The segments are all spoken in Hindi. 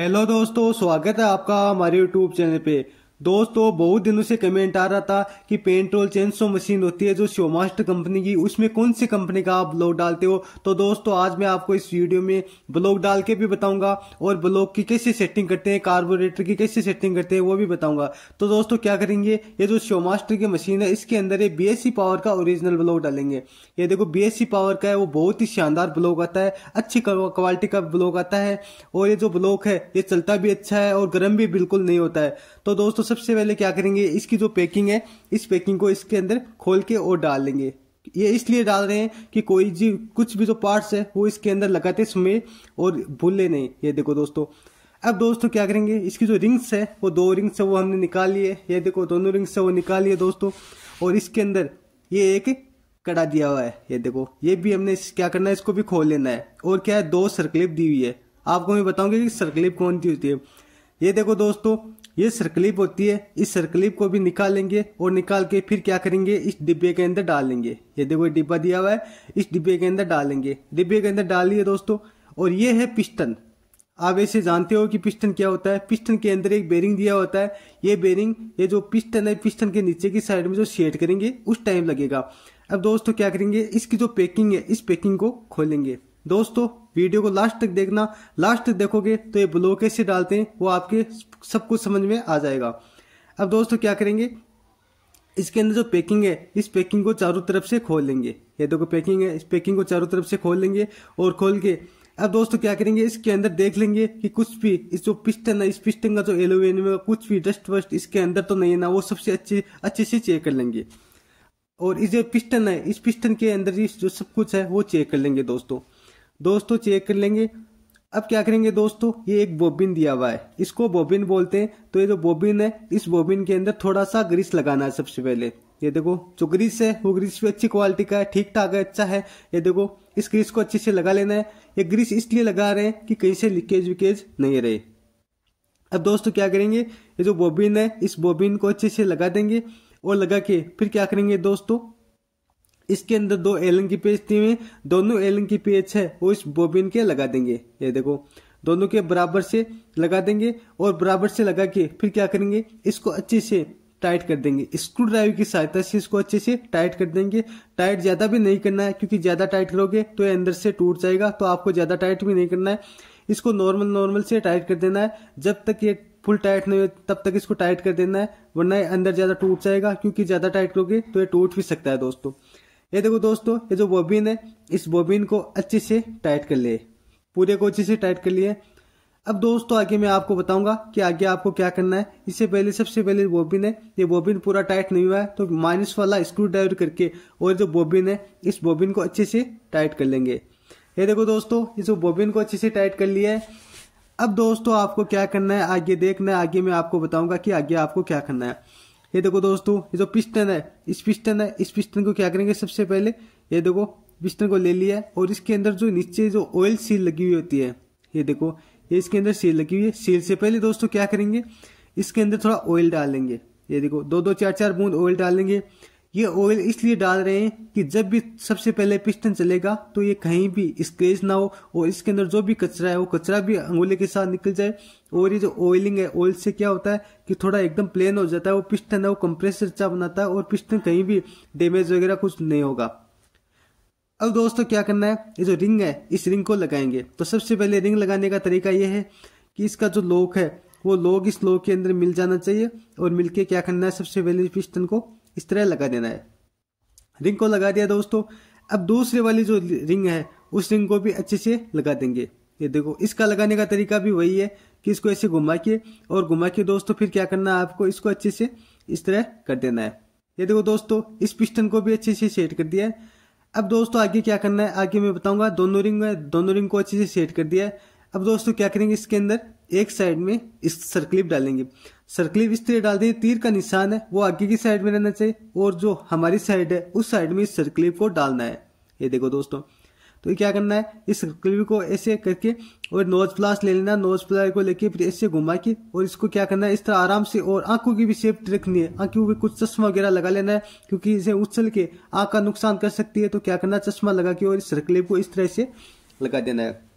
हेलो दोस्तों स्वागत है आपका हमारे यूट्यूब चैनल पे दोस्तों बहुत दिनों से कमेंट आ रहा था कि पेंट्रोल सो तो मशीन होती है जो शोमास्टर कंपनी की उसमें कौन सी कंपनी का आप ब्लॉग डालते हो तो दोस्तों आज मैं आपको इस वीडियो में ब्लॉग डाल के भी बताऊंगा और ब्लॉग की कैसे सेटिंग करते हैं कार्बोरेटर की कैसे सेटिंग करते हैं वो भी बताऊंगा तो दोस्तों क्या करेंगे ये जो शोमास्टर की मशीन है इसके अंदर ये बी पावर का ओरिजिनल ब्लॉग डालेंगे ये देखो बी पावर का है वो बहुत ही शानदार ब्लॉग आता है अच्छी क्वालिटी का ब्लॉग आता है और ये जो ब्लॉक है ये चलता भी अच्छा है और गर्म भी बिल्कुल नहीं होता है तो दोस्तों सबसे पहले क्या करेंगे इसकी जो पैकिंग है इस पैकिंग को इसके अंदर खोल के और डाल लेंगे ये इसलिए डाल रहे हैं कि कोई जी कुछ भी जो पार्ट्स है वो इसके अंदर लगाते समय और भूले नहीं ये देखो दोस्तों अब दोस्तों क्या करेंगे इसकी जो रिंग्स है वो दो रिंग्स है वो हमने निकाल लिए ये देखो दोनों रिंग्स है वो निकाल लिए दोस्तों और इसके अंदर ये एक कड़ा दिया हुआ है ये देखो ये भी हमने क्या करना है इसको भी खोल लेना है और क्या है दो सर्कलिप दी हुई है आपको मैं बताऊंगी कि सर्कलिप कौन सी होती है ये देखो दोस्तों ये सर्कलिप होती है इस सर्कलिप को भी निकालेंगे और निकाल के फिर क्या करेंगे इस डिब्बे के अंदर डालेंगे ये देखो ये डिब्बा दिया हुआ है इस डिब्बे के अंदर डालेंगे डिब्बे के अंदर डाल लिए दोस्तों और ये है पिस्टन आप ऐसे जानते हो कि पिस्टन क्या होता है पिस्टन के अंदर एक बेरिंग दिया होता है ये बेरिंग ये जो पिस्टन है पिस्टन के नीचे की साइड में जो शेड करेंगे उस टाइम लगेगा अब दोस्तों क्या करेंगे इसकी जो पैकिंग है इस पैकिंग को खोलेंगे दोस्तों वीडियो को लास्ट तक देखना लास्ट तक देखोगे तो ये ब्लॉग कैसे डालते हैं वो आपके सब कुछ समझ में आ जाएगा अब दोस्तों क्या करेंगे इसके अंदर जो पैकिंग है इस पैकिंग को चारों तरफ से खोल लेंगे ये देखो पैकिंग है इस पैकिंग को चारों तरफ से खोल लेंगे और खोल के अब दोस्तों क्या करेंगे इसके अंदर देख लेंगे कि कुछ भी इस जो पिस्टन है इस पिस्टन का जो एलोवेनियम है कुछ भी डस्ट वस्ट इसके अंदर तो नहीं है ना वो सबसे अच्छे अच्छे से चेक कर लेंगे और इस जो पिस्टन है इस पिस्टन के अंदर जो सब कुछ है वो चेक कर लेंगे दोस्तों दोस्तों चेक कर लेंगे अब क्या करेंगे दोस्तों ये एक बोबिन दिया हुआ है इसको बोबिन बोलते हैं तो ये जो बोबिन है इस बोबिन के अंदर थोड़ा सा ग्रीस लगाना है सबसे पहले ये देखो जो ग्रीस है वो ग्रीस भी अच्छी क्वालिटी का है ठीक ठाक है अच्छा है ये देखो इस ग्रीस को अच्छे से लगा लेना है ये ग्रीस इसलिए लगा रहे हैं कि कहीं से लीकेज विकेज नहीं रहे अब दोस्तों क्या करेंगे ये जो बोबिन है इस बोबिन को अच्छे से लगा देंगे और लगा के फिर क्या करेंगे दोस्तों इसके अंदर दो एलन की पेज थी हुई दोनों एलन की पेज है वो इस बोबिन के लगा देंगे ये देखो दोनों के बराबर से लगा देंगे और बराबर से लगा के फिर क्या करेंगे इसको अच्छे से टाइट कर देंगे स्क्रू ड्राइव की सहायता से इसको अच्छे से टाइट कर देंगे टाइट ज़्यादा भी नहीं करना है क्योंकि ज़्यादा टाइट करोगे तो ये अंदर से टूट जाएगा तो आपको ज़्यादा टाइट भी नहीं करना है इसको नॉर्मल नॉर्मल से टाइट कर देना है जब तक ये फुल टाइट नहीं हो तब तक इसको टाइट कर देना है वरना अंदर ज़्यादा टूट जाएगा क्योंकि ज़्यादा टाइट करोगे तो ये टूट भी सकता है दोस्तों ये देखो दोस्तों ये जो बॉबिन है इस बॉबिन को अच्छे से टाइट कर लिए पूरे को अच्छे से टाइट कर लिए अब दोस्तों आगे मैं आपको बताऊंगा कि आगे आपको क्या करना है इससे पहले सबसे पहले बॉबिन है ये बॉबिन पूरा टाइट नहीं हुआ है तो माइनस वाला स्क्रू ड्राइवर करके और जो बॉबिन है इस बॉबिन को अच्छे से टाइट कर लेंगे ये देखो दोस्तों इस बॉबिन को अच्छे से टाइट कर लिया है अब दोस्तों आपको क्या करना है आगे देखना है आगे मैं आपको बताऊंगा कि आगे आपको क्या करना है ये देखो दोस्तों ये जो पिस्टन है इस पिस्टन है इस पिस्टन को क्या करेंगे सबसे पहले ये देखो पिस्टन को ले लिया है और इसके अंदर जो नीचे जो ऑयल सील लगी हुई होती है ये देखो ये इसके अंदर सील लगी हुई है सील से पहले दोस्तों क्या करेंगे इसके अंदर थोड़ा ऑयल डालेंगे ये देखो दो दो चार चार बूंद ऑयल डालेंगे ये ऑयल इसलिए डाल रहे हैं कि जब भी सबसे पहले पिस्टन चलेगा तो ये कहीं भी स्क्रेच ना हो और इसके अंदर जो भी कचरा है वो कचरा भी अंगुली के साथ निकल जाए और ये जो ऑयलिंग है ऑयल से क्या होता है कि थोड़ा एकदम प्लेन हो जाता है वो पिस्टन है वो कंप्रेसर चा बनाता है और पिस्टन कहीं भी डैमेज वगैरह कुछ नहीं होगा अब दोस्तों क्या करना है ये जो रिंग है इस रिंग को लगाएंगे तो सबसे पहले रिंग लगाने का तरीका ये है कि इसका जो लॉक है वो लॉक इस लॉक के अंदर मिल जाना चाहिए और मिलके क्या करना है सबसे पहले पिस्टन को इस तरह लगा देना है रिंग को लगा दिया दोस्तों अब दूसरे वाली जो रिंग है उस रिंग को भी अच्छे से लगा देंगे ये देखो इसका लगाने का तरीका भी वही है कि इसको ऐसे घुमा के और घुमा के दोस्तों फिर क्या करना है आपको इसको अच्छे से इस तरह कर देना है ये देखो दोस्तों इस पिस्टन को भी अच्छे से सेट कर दिया है अब दोस्तों आगे क्या करना है आगे मैं बताऊंगा दोनों रिंग दोनों रिंग को अच्छे से सेट कर दिया है अब दोस्तों क्या करेंगे इसके अंदर एक साइड में इस सर्कलिप डालेंगे सर्कलिप इस तरह डाल दें तीर का निशान है वो आगे की साइड में रहना चाहिए और जो हमारी साइड है उस साइड में इस सर्कलिप को डालना है ये देखो दोस्तों तो क्या करना है इस सर्कलिप को ऐसे करके और नोज प्लास ले लेना नोज प्लास को लेके फिर ऐसे घुमा के और इसको क्या करना है इस तरह आराम से और आंखों की भी सेफ्टी रखनी है आंखों पे कुछ चश्मा वगैरह लगा लेना है क्योंकि इसे उछल के आंख का नुकसान कर सकती है तो क्या करना चश्मा लगा के और इस सर्क्लिप को इस तरह से लगा देना है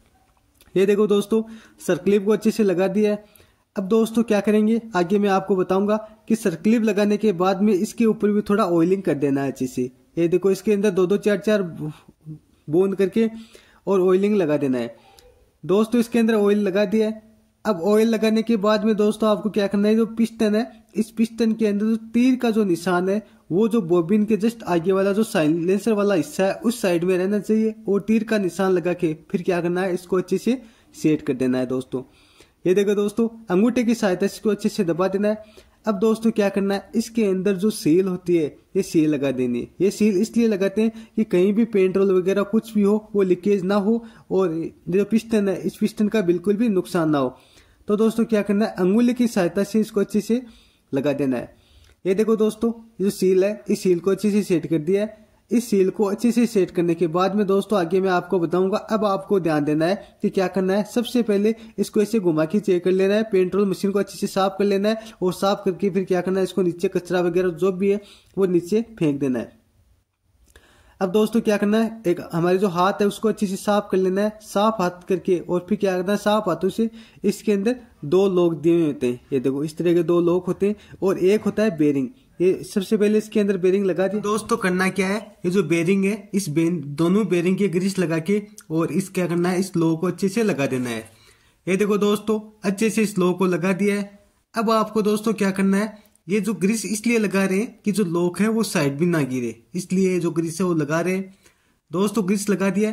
ये देखो दोस्तों सरक्लिप को अच्छे से लगा दिया है अब दोस्तों क्या करेंगे आगे मैं आपको बताऊंगा कि सरक्लिप लगाने के बाद में इसके ऊपर भी थोड़ा ऑयलिंग कर देना है अच्छे से ये देखो इसके अंदर दो दो चार चार बूंद करके और ऑयलिंग लगा देना है दोस्तों इसके अंदर ऑयल लगा दिया है अब ऑयल लगाने के बाद में दोस्तों आपको क्या करना है जो पिस्टन है इस पिस्टन के अंदर जो तीर का जो निशान है वो जो बोबिन के जस्ट आगे वाला जो साइलेंसर वाला हिस्सा है उस साइड में रहना चाहिए और तीर का निशान लगा के फिर क्या करना है इसको अच्छे से सेट कर देना है दोस्तों ये देखो दोस्तों अंगूठे की सहायता से इसको अच्छे से दबा देना है अब दोस्तों क्या करना है इसके अंदर जो सील होती है ये सील लगा देनी है ये सील इसलिए लगाते हैं कि कहीं भी रोल वगैरह कुछ भी हो वो लीकेज ना हो और जो पिस्टन है इस पिस्टन का बिल्कुल भी नुकसान ना हो तो दोस्तों क्या करना है अंगुली की सहायता से इसको अच्छे से लगा देना है ये देखो दोस्तों जो सील है इस सील को अच्छे से सेट कर दिया है इस सील को अच्छे से सेट करने के बाद में दोस्तों आगे मैं आपको बताऊंगा अब आपको ध्यान देना है कि क्या करना है सबसे पहले इसको ऐसे घुमा के चेक कर लेना है पेंट्रोल मशीन को अच्छे से साफ कर लेना है और साफ करके फिर क्या करना है इसको नीचे कचरा वगैरह जो भी है वो नीचे फेंक देना है अब दोस्तों क्या करना है एक हमारे जो हाथ है उसको अच्छे से साफ कर लेना है साफ हाथ करके और फिर क्या करना है साफ हाथों से इसके अंदर दो लोग दिए हुए होते हैं ये देखो इस तरह के दो लोग होते हैं और एक होता है बेरिंग ये सबसे पहले इसके अंदर बेरिंग लगा दी दोस्तों करना क्या है ये जो बेरिंग है इस बेरिंग, दोनों बेरिंग के ग्रीस लगा के और इस क्या करना है इस लोह को अच्छे से लगा देना है ये देखो दोस्तों अच्छे से इस लोह को लगा दिया है अब आपको दोस्तों क्या करना है ये जो ग्रीस इसलिए लगा रहे हैं कि जो लॉक है वो साइड भी ना गिरे इसलिए जो ग्रीस है वो लगा रहे हैं दोस्तों ग्रीस लगा दिया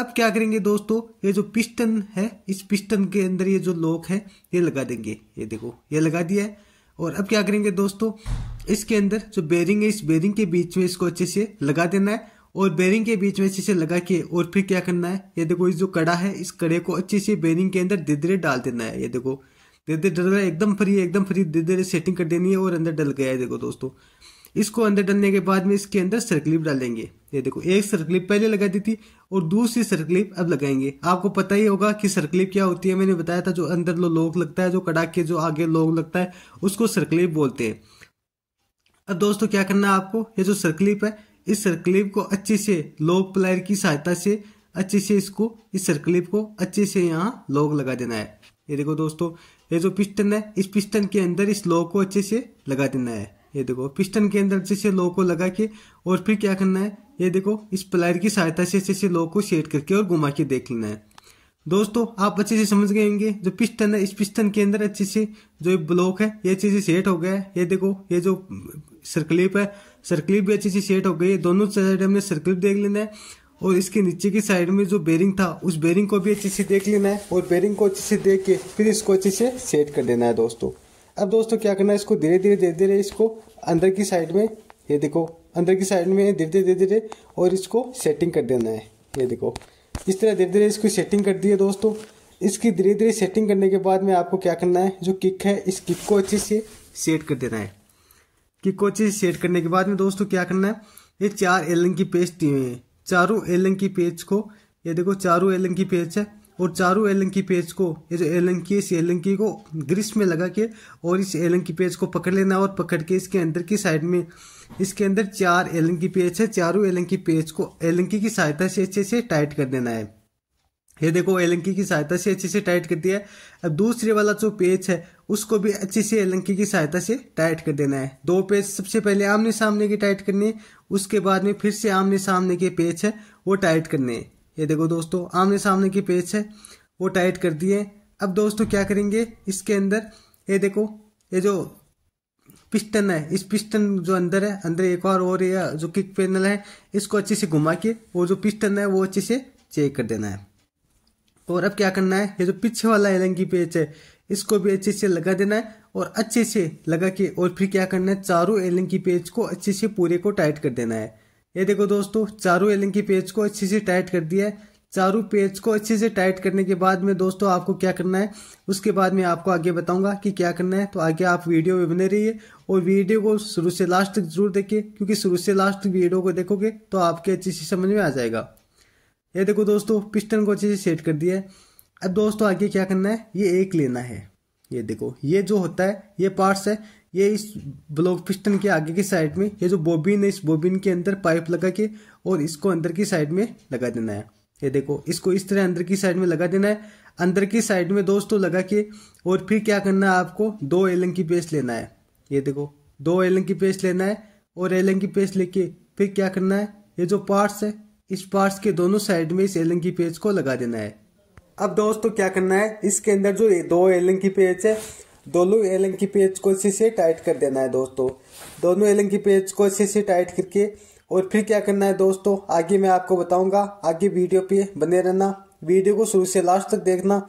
अब क्या करेंगे दोस्तों ये जो पिस्टन है इस पिस्टन के अंदर ये जो लॉक है ये लगा देंगे ये देखो ये लगा दिया है और अब क्या करेंगे दोस्तों इसके अंदर जो बेरिंग है इस बेरिंग के बीच में इसको अच्छे से लगा देना है और बेरिंग के बीच में अच्छे से लगा के और फिर क्या करना है ये देखो इस जो कड़ा है इस कड़े को अच्छे से बेरिंग के अंदर धीरे धीरे डाल देना है ये देखो धीरे धीरे डल रहा एकदम फ्री एकदम फ्री धीरे धीरे सेटिंग कर देनी है और अंदर डल गया है देखो दोस्तों इसको अंदर डलने के बाद में इसके अंदर सर्कलिप डालेंगे ये देखो एक सर्कलिप पहले लगा दी थी और दूसरी सर्कलिप अब लगाएंगे आपको पता ही होगा कि सर्कलिप क्या होती है मैंने बताया था जो अंदर लो लोग लगता है जो कड़ाके जो आगे लोग लगता है उसको सर्कलिप बोलते हैं अब दोस्तों क्या करना है आपको ये जो सर्कलिप है इस सर्कलिप को अच्छे से लोग प्लायर की सहायता से अच्छे से इसको इस सर्कलिप को अच्छे से यहाँ लोग लगा देना है ये देखो दोस्तों ये जो पिस्टन है इस पिस्टन के अंदर इस लो को अच्छे से लगा देना है ये देखो पिस्टन के अंदर अच्छे से लो को लगा के और फिर क्या करना है ये देखो इस प्लायर की सहायता से अच्छे से लो को सेट करके और घुमा के देख लेना है दोस्तों आप अच्छे से समझ गए होंगे जो पिस्टन है इस पिस्टन के अंदर अच्छे से जो ब्लॉक है ये अच्छे से सेट हो गया है ये देखो ये जो सर्कलिप है सर्कलिप भी अच्छे से सेट हो गई है दोनों साइड हमने सर्कलिप देख लेना है और इसके नीचे की साइड में जो बेरिंग था उस बेरिंग को भी अच्छे से देख लेना है और बेरिंग को अच्छे से देख के फिर इसको अच्छे से सेट कर देना है दोस्तों अब दोस्तों क्या करना है इसको धीरे धीरे धीरे धीरे इसको अंदर की साइड में ये देखो अंदर की साइड में धीरे धीरे धीरे धीरे और इसको सेटिंग कर देना है ये देखो इस तरह धीरे धीरे इसकी सेटिंग कर दी है दोस्तों इसकी धीरे धीरे सेटिंग करने के बाद में आपको क्या करना है जो किक है इस किक को अच्छे से सेट कर देना है किक को अच्छे से सेट करने के बाद में दोस्तों क्या करना है ये चार एलन की पेस्ट दी हुई है चारों एलन की पेज को ये देखो चारों एलन की पेज है और चारों एलन की पेज को ये जो एलन की इस एलन की को ग्रिस में लगा के और इस एलन की पेज को पकड़ लेना और पकड़ के इसके अंदर की साइड में इसके अंदर चार एलन की पेज है चारों एलन की पेज को एलन की सहायता से अच्छे से टाइट कर देना है ये देखो एलंकी की सहायता से अच्छे से टाइट कर दिया है अब दूसरे वाला जो पेज है उसको भी अच्छे से एलंकी की सहायता से टाइट कर देना है दो पेज सबसे पहले आमने सामने की टाइट करनी है उसके बाद में फिर से आमने सामने के पेज है वो टाइट करने हैं ये देखो दोस्तों आमने सामने के पेज है वो टाइट कर दिए अब दोस्तों क्या करेंगे इसके अंदर ये देखो ये जो पिस्टन है इस पिस्टन जो अंदर है अंदर एक और और ये जो किक पैनल है इसको अच्छे से घुमा के वो जो पिस्टन है वो अच्छे से चेक कर देना है और अब क्या करना है ये जो पीछे वाला एलंगी पेच है इसको भी अच्छे से लगा देना है और अच्छे से लगा के और फिर क्या करना है चारों एलंगी पेज को अच्छे से पूरे को टाइट कर देना है ये देखो दोस्तों चारों एलंगी पेज को अच्छे से टाइट कर दिया है चारों पेज को अच्छे से टाइट करने के बाद में दोस्तों आपको क्या करना है उसके बाद में आपको आगे बताऊंगा कि क्या करना है तो आगे आप वीडियो में बने रहिए और वीडियो को शुरू से लास्ट तक जरूर देखिए क्योंकि शुरू से लास्ट तक वीडियो को देखोगे तो आपके अच्छे से समझ में आ जाएगा ये देखो दोस्तों पिस्टन को अच्छे से सेट कर दिया है अब दोस्तों आगे क्या करना है ये एक लेना है ये देखो ये जो होता है ये पार्ट्स है ये इस ब्लॉक पिस्टन के आगे की साइड में ये जो बोबिन है इस बोबिन के अंदर पाइप लगा के और इसको अंदर की साइड में लगा देना है ये देखो इसको इस तरह अंदर की साइड में लगा देना है अंदर की साइड में दोस्तों लगा के और फिर क्या करना है आपको दो एलन की पेस्ट लेना है ये देखो दो एलंग की पेस्ट लेना है और एलंग की पेस्ट लेके फिर क्या करना है ये जो पार्ट्स है इस पार्ट्स के दोनों साइड में इस एलन की पेज को लगा देना है अब दोस्तों क्या करना है इसके अंदर जो दो एलन की पेज है दोनों एलन की पेज को अच्छे से टाइट कर देना है दोस्तों दोनों एलन की पेज को अच्छे से टाइट करके और फिर क्या करना है दोस्तों आगे मैं आपको बताऊंगा आगे वीडियो पे बने रहना वीडियो को शुरू से लास्ट तक देखना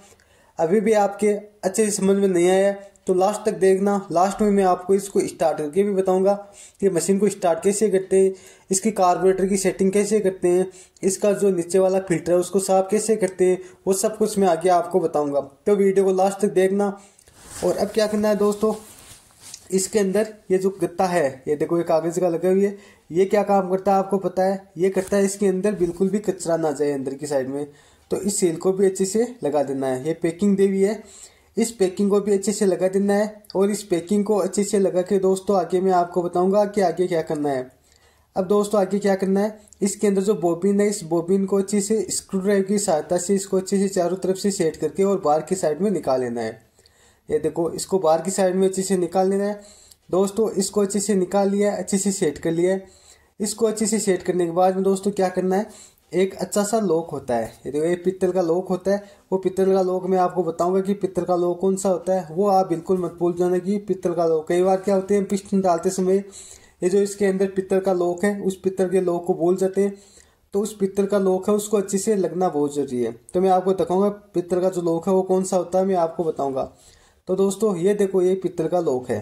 अभी भी आपके अच्छे से समझ में नहीं आया तो लास्ट तक देखना लास्ट में मैं आपको इसको स्टार्ट करके भी बताऊंगा कि मशीन को स्टार्ट कैसे करते हैं इसकी कार्बोरेटर की सेटिंग कैसे करते हैं इसका जो नीचे वाला फिल्टर है उसको साफ कैसे करते हैं वो सब कुछ मैं आगे आपको बताऊंगा तो वीडियो को लास्ट तक देखना और अब क्या करना है दोस्तों इसके अंदर ये जो गत्ता है ये देखो ये कागज़ का लगा हुई है ये क्या काम करता है आपको पता है ये करता है इसके अंदर बिल्कुल भी कचरा ना जाए अंदर की साइड में तो इस सील को भी अच्छे से लगा देना है ये पैकिंग दे हुई है इस पैकिंग को भी अच्छे से लगा देना है और इस पैकिंग को अच्छे से लगा के दोस्तों आगे मैं आपको बताऊंगा कि आगे क्या करना है अब दोस्तों आगे क्या करना है इसके अंदर जो बोबिन है इस बोबिन को अच्छे से स्क्रू ड्राइव की सहायता से इसको अच्छे से चारों तरफ से सेट करके और बाहर की साइड में निकाल लेना है ये देखो इसको बाहर की साइड में अच्छे से निकाल लेना है दोस्तों इसको अच्छे से निकाल लिया अच्छे से सेट कर लिया इसको अच्छे से सेट करने के बाद में दोस्तों क्या करना है एक अच्छा सा लोक होता है तो ये पित्तल का लोक होता है वो पित्तल का लोक मैं आपको बताऊंगा कि पित्तल का लोक कौन सा होता है वो आप बिल्कुल मत भूल जाना कि पित्तल का लोक कई बार क्या होते हैं पिस्टन डालते समय ये जो इसके अंदर पित्तल का लोक है उस पित्तल के लोक को भूल जाते हैं तो उस पित्तल का लोक है उसको अच्छे से लगना बहुत जरूरी है तो मैं आपको दिखाऊंगा पित्तल का जो लोक है वो कौन सा होता है मैं आपको बताऊंगा तो दोस्तों ये देखो ये पित्तल का लोक है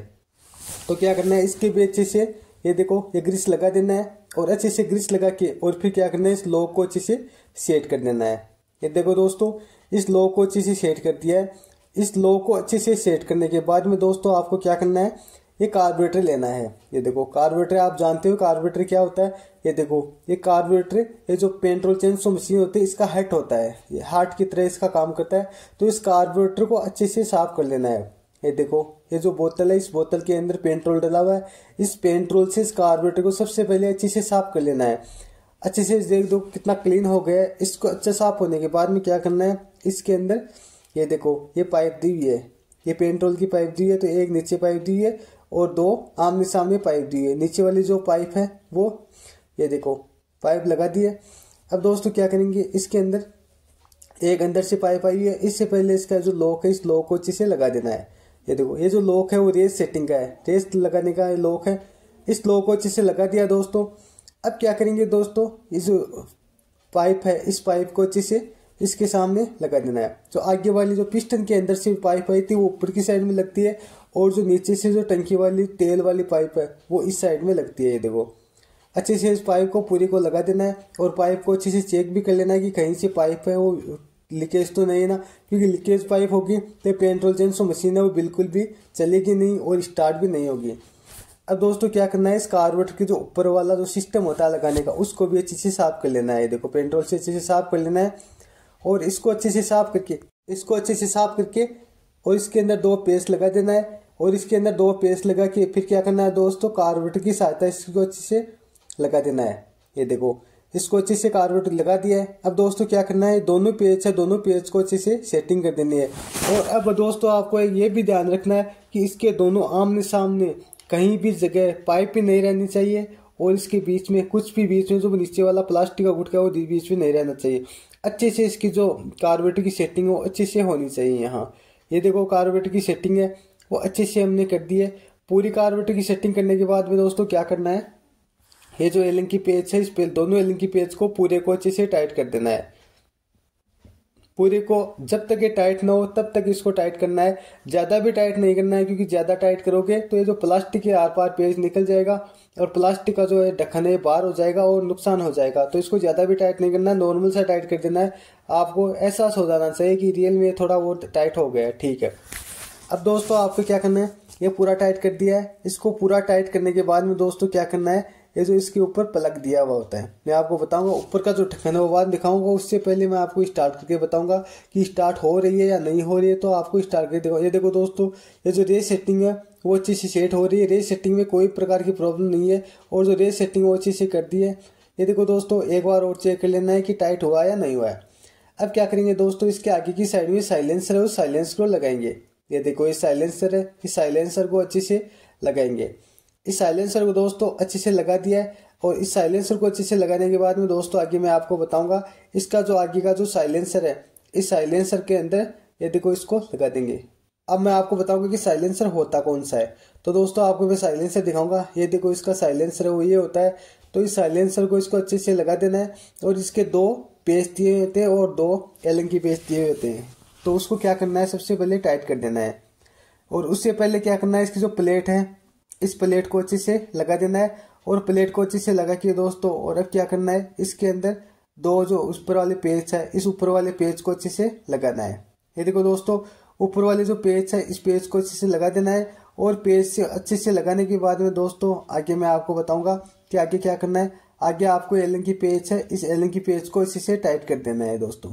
तो क्या करना है इसके भी अच्छे से ये देखो ये ग्रीस लगा देना है और अच्छे से ग्रीस लगा के और फिर क्या करना है इस लॉक को अच्छे से सेट कर देना है ये देखो दोस्तों इस लॉक को अच्छे से सेट कर दिया है इस लॉक को अच्छे से सेट करने के बाद में दोस्तों आपको क्या करना है ये कार्बोरेटर लेना है ये देखो कार्बोरेटर आप जानते हो कार्बोरेटर क्या होता है ये देखो ये कार्बोरेटर ये जो पेट्रोल चेंज जो मशीन होती है इसका हट होता है ये हार्ट की तरह इसका काम करता है तो इस कार्बोरेटर को अच्छे से साफ कर लेना है ये देखो ये जो बोतल है इस बोतल के अंदर पेंट्रोल डला हुआ है इस पेंट्रोल से इस कार्बोरेटर को सबसे पहले अच्छे से साफ कर लेना है अच्छे से देख दो कितना क्लीन हो गया है इसको अच्छे साफ होने के बाद में क्या करना है इसके अंदर ये देखो ये पाइप दी हुई है ये पेंट्रोल की पाइप दी है तो एक नीचे पाइप दी है और दो आमने सामने पाइप दी है नीचे वाली जो पाइप है वो ये देखो पाइप लगा दी है अब दोस्तों क्या करेंगे इसके अंदर एक अंदर से पाइप आई है इससे पहले इसका जो लॉक है इस लॉक को अच्छे से लगा देना है ये देखो ये जो लॉक है वो रेस सेटिंग का है रेस लगाने का लॉक है इस लॉक को अच्छे से लगा दिया दोस्तों अब क्या करेंगे दोस्तों ये जो पाइप है इस पाइप को अच्छे से इसके सामने लगा देना है जो आगे वाली जो पिस्टन के अंदर से पाइप आई थी वो ऊपर की साइड में लगती है और जो नीचे से जो टंकी वाली तेल वाली पाइप है वो इस साइड में लगती है ये देखो अच्छे से इस पाइप को पूरी को लगा देना है और पाइप को अच्छे से चेक भी कर लेना है कि कहीं से पाइप है वो लीकेज तो नहीं है ना क्योंकि लीकेज पाइप होगी तो पेंट्रोल चेंज जो मशीन है वो बिल्कुल भी चलेगी नहीं और स्टार्ट भी नहीं होगी अब दोस्तों क्या करना है इस कार्बोरेटर के जो ऊपर वाला जो सिस्टम होता है लगाने का उसको भी अच्छे से साफ कर लेना है देखो पेंट्रोल से अच्छे से साफ कर लेना है और इसको अच्छे से साफ करके इसको अच्छे से साफ करके और इसके अंदर दो पेस्ट लगा देना है और इसके अंदर दो पेस्ट लगा के फिर क्या करना है दोस्तों कार्बोरेटर की सहायता इसको अच्छे से लगा देना है ये देखो इसको अच्छे से कार्बोरेटर लगा दिया है अब दोस्तों क्या करना है दोनों पेज है दोनों पेज को अच्छे से सेटिंग कर देनी है और अब दोस्तों आपको ये भी ध्यान रखना है कि इसके दोनों आमने सामने कहीं भी जगह पाइप भी नहीं रहनी चाहिए और इसके बीच में कुछ भी बीच में जो नीचे वाला प्लास्टिक का गुटका वो बीच में नहीं रहना चाहिए अच्छे से इसकी जो कार्बोरेटर की सेटिंग वो अच्छे से होनी चाहिए यहाँ ये देखो कार्बोरेटर की सेटिंग है वो अच्छे से हमने कर दी है पूरी कार्बोरेटर की सेटिंग करने के बाद में दोस्तों क्या करना है ये जो एलिंग की पेज है इस पे दोनों एलिंग की पेज को पूरे को अच्छे से टाइट कर देना है पूरे को जब तक ये टाइट ना हो तब तक इसको टाइट करना है ज़्यादा भी टाइट नहीं करना है क्योंकि ज़्यादा टाइट करोगे तो ये जो प्लास्टिक के आर पार पेज निकल जाएगा और प्लास्टिक का जो है ढक्कन है बाहर हो जाएगा और नुकसान हो जाएगा तो इसको ज़्यादा भी टाइट नहीं करना है नॉर्मल सा टाइट कर देना है आपको एहसास हो जाना चाहिए कि रियल में थोड़ा वो टाइट हो गया है ठीक है अब दोस्तों आपको क्या करना है ये पूरा टाइट कर दिया है इसको पूरा टाइट करने के बाद में दोस्तों क्या करना है ये जो इसके ऊपर पलक दिया हुआ होता है मैं आपको बताऊंगा ऊपर का जो ढक्कन है वो बाद दिखाऊंगा उससे पहले मैं आपको स्टार्ट करके बताऊंगा कि स्टार्ट हो रही है या नहीं हो रही है तो आपको स्टार्ट करके दिखाऊंगा ये देखो दोस्तों ये जो रेस सेटिंग है वो अच्छे से सेट हो रही है रेस सेटिंग में कोई प्रकार की प्रॉब्लम नहीं है और जो रेस सेटिंग वो अच्छे से कर दी है ये देखो दोस्तों एक बार और चेक कर लेना है कि टाइट हुआ या नहीं हुआ है अब क्या करेंगे दोस्तों इसके आगे की साइड में साइलेंसर है उस साइलेंसर को लगाएंगे ये देखो ये साइलेंसर है इस साइलेंसर को अच्छे से लगाएंगे इस साइलेंसर को दोस्तों अच्छे से लगा दिया है और इस साइलेंसर को अच्छे से लगाने के बाद में दोस्तों आगे मैं आपको बताऊंगा इसका जो आगे का जो साइलेंसर है इस साइलेंसर के अंदर ये देखो इसको लगा देंगे अब मैं आपको बताऊंगा कि साइलेंसर होता कौन सा है तो दोस्तों आपको मैं साइलेंसर दिखाऊंगा ये देखो इसका साइलेंसर है वो ये होता है तो इस साइलेंसर को इसको अच्छे से लगा देना है और इसके दो पेज दिए होते हैं और दो एलन की पेज दिए होते हैं तो उसको क्या करना है सबसे पहले टाइट कर देना है और उससे पहले क्या करना है इसकी जो प्लेट है इस प्लेट को अच्छे से लगा देना है और प्लेट को अच्छे से लगा के दोस्तों और अब क्या करना है इसके अंदर दो जो ऊपर वाले पेज है इस ऊपर वाले पेज को अच्छे से लगाना है ये देखो दोस्तों ऊपर वाले जो पेज है इस पेज को अच्छे से लगा देना है और पेज से अच्छे से लगाने के बाद में दोस्तों आगे मैं आपको बताऊंगा कि आगे क्या करना है आगे आपको एलन की पेज है इस एलन की पेज को अच्छे से टाइट कर देना है दोस्तों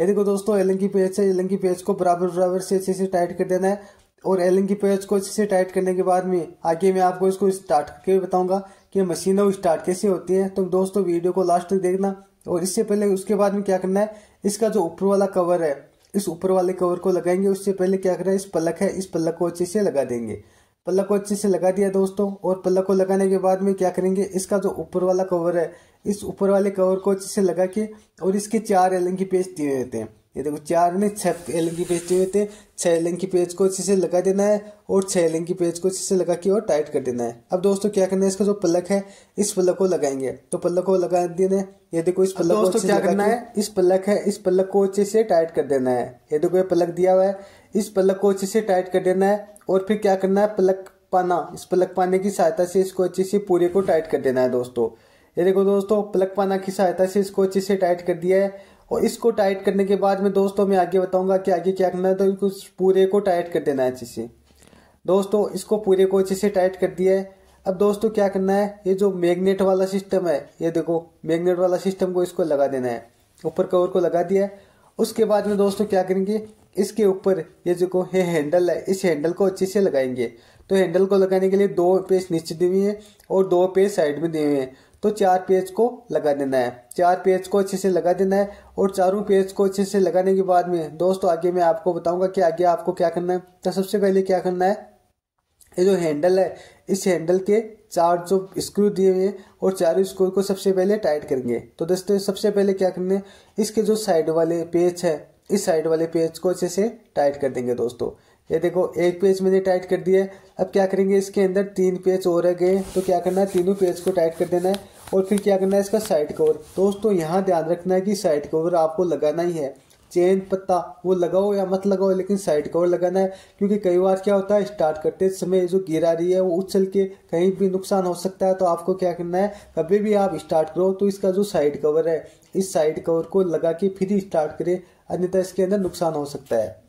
ये देखो दोस्तों एलन की पेज है एलन की पेज को बराबर बराबर से अच्छे से टाइट कर देना है और एलन की पेच को अच्छे से टाइट करने के बाद में आगे मैं आपको इसको स्टार्ट करके बताऊंगा कि मशीन वो स्टार्ट कैसे होती है तो दोस्तों वीडियो को लास्ट तक देखना और इससे पहले उसके बाद में क्या करना है इसका जो ऊपर वाला कवर है इस ऊपर वाले कवर को लगाएंगे उससे पहले क्या करना है इस पलक है इस पलक को अच्छे से लगा देंगे पलक को अच्छे से लगा दिया दोस्तों और पलक को लगाने के बाद में क्या करेंगे इसका जो ऊपर वाला कवर है इस ऊपर वाले कवर को अच्छे से लगा के और इसके चार एलन की पेज दिए रहते हैं ये देखो चार में छह एलिंग की पेज चाहिए थे छः की पेज को अच्छे से लगा देना है और छह एलिंग की पेज को अच्छे से लगा के और टाइट कर देना है अब दोस्तों क्या करना है इसका जो पलक है इस पलक को लगाएंगे तो पलक को लगा देना है ये देखो इस पलक को क्या करना है इस पलक है इस पलक को अच्छे से टाइट कर देना है ये देखो ये पलक दिया हुआ है इस पलक को अच्छे से टाइट कर देना है और फिर क्या करना है पलक पाना इस पलक पाने की सहायता से इसको अच्छे से पूरे को टाइट कर देना है दोस्तों ये देखो दोस्तों पलक पाना की सहायता से इसको अच्छे से टाइट कर दिया है और इसको टाइट करने के बाद में दोस्तों मैं आगे बताऊंगा कि आगे क्या करना है तो इसको पूरे को टाइट कर देना है अच्छे से दोस्तों इसको पूरे को अच्छे से टाइट कर दिया है अब दोस्तों क्या करना है ये जो मैग्नेट वाला सिस्टम है ये देखो मैग्नेट वाला सिस्टम को इसको लगा देना है ऊपर कवर को लगा दिया है उसके बाद में दोस्तों क्या करेंगे इसके ऊपर ये जो है हैंडल है इस हैंडल को अच्छे से लगाएंगे तो हैंडल को लगाने के लिए दो पेज नीचे दिए हुए हैं और दो पेज साइड में दिए हुए हैं तो चार पेज को लगा देना है चार पेज को अच्छे से लगा देना है और चारों पेज को अच्छे से लगाने के बाद में दोस्तों आगे मैं आपको बताऊंगा कि आगे आपको क्या करना है तो सबसे पहले क्या करना है ये जो हैंडल है इस हैंडल के चार जो स्क्रू दिए हुए हैं और चारों स्क्रू को सबसे पहले टाइट करेंगे तो दोस्तों सबसे पहले क्या करना है इसके जो साइड वाले पेज है इस साइड वाले पेज को अच्छे से टाइट कर देंगे दोस्तों ये देखो एक पेज मैंने टाइट कर दिया है अब क्या करेंगे इसके अंदर तीन पेज और रह गए तो क्या करना है तीनों पेज को टाइट कर देना है और फिर क्या करना है इसका साइड कवर दोस्तों यहाँ ध्यान रखना है कि साइड कवर आपको लगाना ही है चेन पत्ता वो लगाओ या मत लगाओ लेकिन साइड कवर लगाना है क्योंकि कई बार क्या होता है स्टार्ट करते समय जो गिर आ रही है वो उछल के कहीं भी नुकसान हो सकता है तो आपको क्या करना है कभी भी आप स्टार्ट करो तो इसका जो साइड कवर है इस साइड कवर को लगा के फिर स्टार्ट करें अन्यथा इसके अंदर नुकसान हो सकता है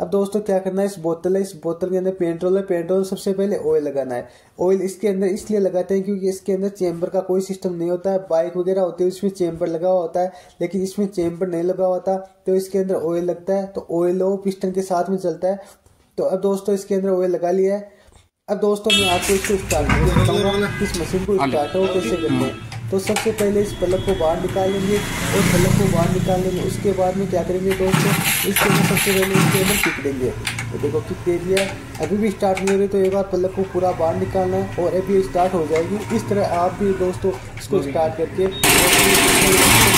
अब दोस्तों क्या करना है इस बोतल है इस बोतल के अंदर पेंट्रोल है पेंट्रोल सबसे पहले ऑयल लगाना है ऑयल इसके अंदर इसलिए लगाते हैं क्योंकि इसके अंदर चैम्बर का कोई सिस्टम नहीं होता है बाइक वगैरह होती है उसमें चैम्बर लगा हुआ होता है लेकिन इसमें चैम्बर नहीं लगा होता तो इसके अंदर ऑयल लगता है तो ऑयल वो पिस्टन के साथ में चलता है तो अब दोस्तों इसके अंदर ऑयल लगा लिया है अब दोस्तों मैं आपको इसको स्टार्ट बताऊंगा किस मशीन को स्टार्ट हो कैसे करते हैं तो सबसे पहले इस पलक को बाहर निकालेंगे और पलक को बाहर निकाल लेंगे उसके बाद में क्या करेंगे दोस्तों इसके अंदर सबसे पहले इसके अंदर किक देंगे तो देखो किक दे दिया अभी भी स्टार्ट नहीं हो रही तो एक बार पलक को पूरा बाहर निकालना है और अभी स्टार्ट हो जाएगी इस तरह आप भी दोस्तों इसको स्टार्ट करके